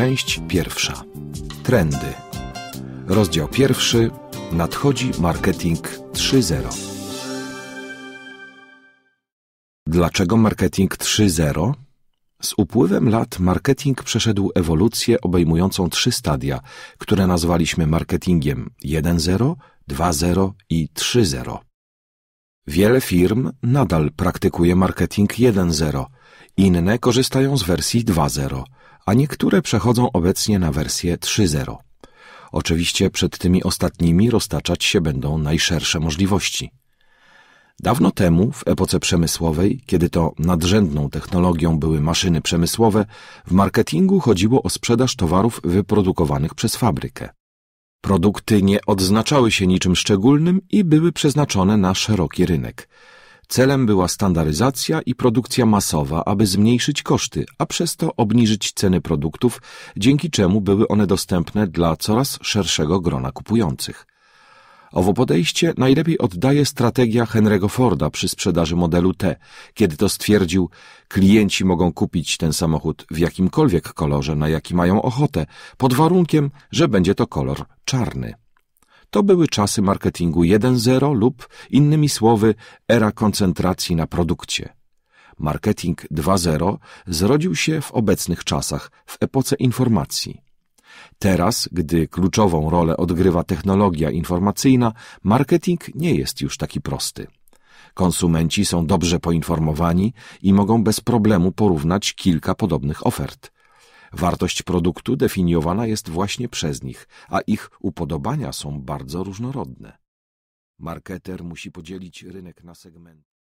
Część pierwsza. Trendy. Rozdział pierwszy. Nadchodzi marketing 3.0. Dlaczego marketing 3.0? Z upływem lat marketing przeszedł ewolucję obejmującą trzy stadia, które nazwaliśmy marketingiem 1.0, 2.0 i 3.0. Wiele firm nadal praktykuje marketing 1.0, inne korzystają z wersji 2.0, a niektóre przechodzą obecnie na wersję 3.0. Oczywiście przed tymi ostatnimi roztaczać się będą najszersze możliwości. Dawno temu, w epoce przemysłowej, kiedy to nadrzędną technologią były maszyny przemysłowe, w marketingu chodziło o sprzedaż towarów wyprodukowanych przez fabrykę. Produkty nie odznaczały się niczym szczególnym i były przeznaczone na szeroki rynek. Celem była standaryzacja i produkcja masowa, aby zmniejszyć koszty, a przez to obniżyć ceny produktów, dzięki czemu były one dostępne dla coraz szerszego grona kupujących. Owo podejście najlepiej oddaje strategia Henry'ego Forda przy sprzedaży modelu T, kiedy to stwierdził, klienci mogą kupić ten samochód w jakimkolwiek kolorze, na jaki mają ochotę, pod warunkiem, że będzie to kolor czarny. To były czasy marketingu 1.0 lub, innymi słowy, era koncentracji na produkcie. Marketing 2.0 zrodził się w obecnych czasach, w epoce informacji. Teraz, gdy kluczową rolę odgrywa technologia informacyjna, marketing nie jest już taki prosty. Konsumenci są dobrze poinformowani i mogą bez problemu porównać kilka podobnych ofert. Wartość produktu definiowana jest właśnie przez nich, a ich upodobania są bardzo różnorodne. Marketer musi podzielić rynek na segmenty.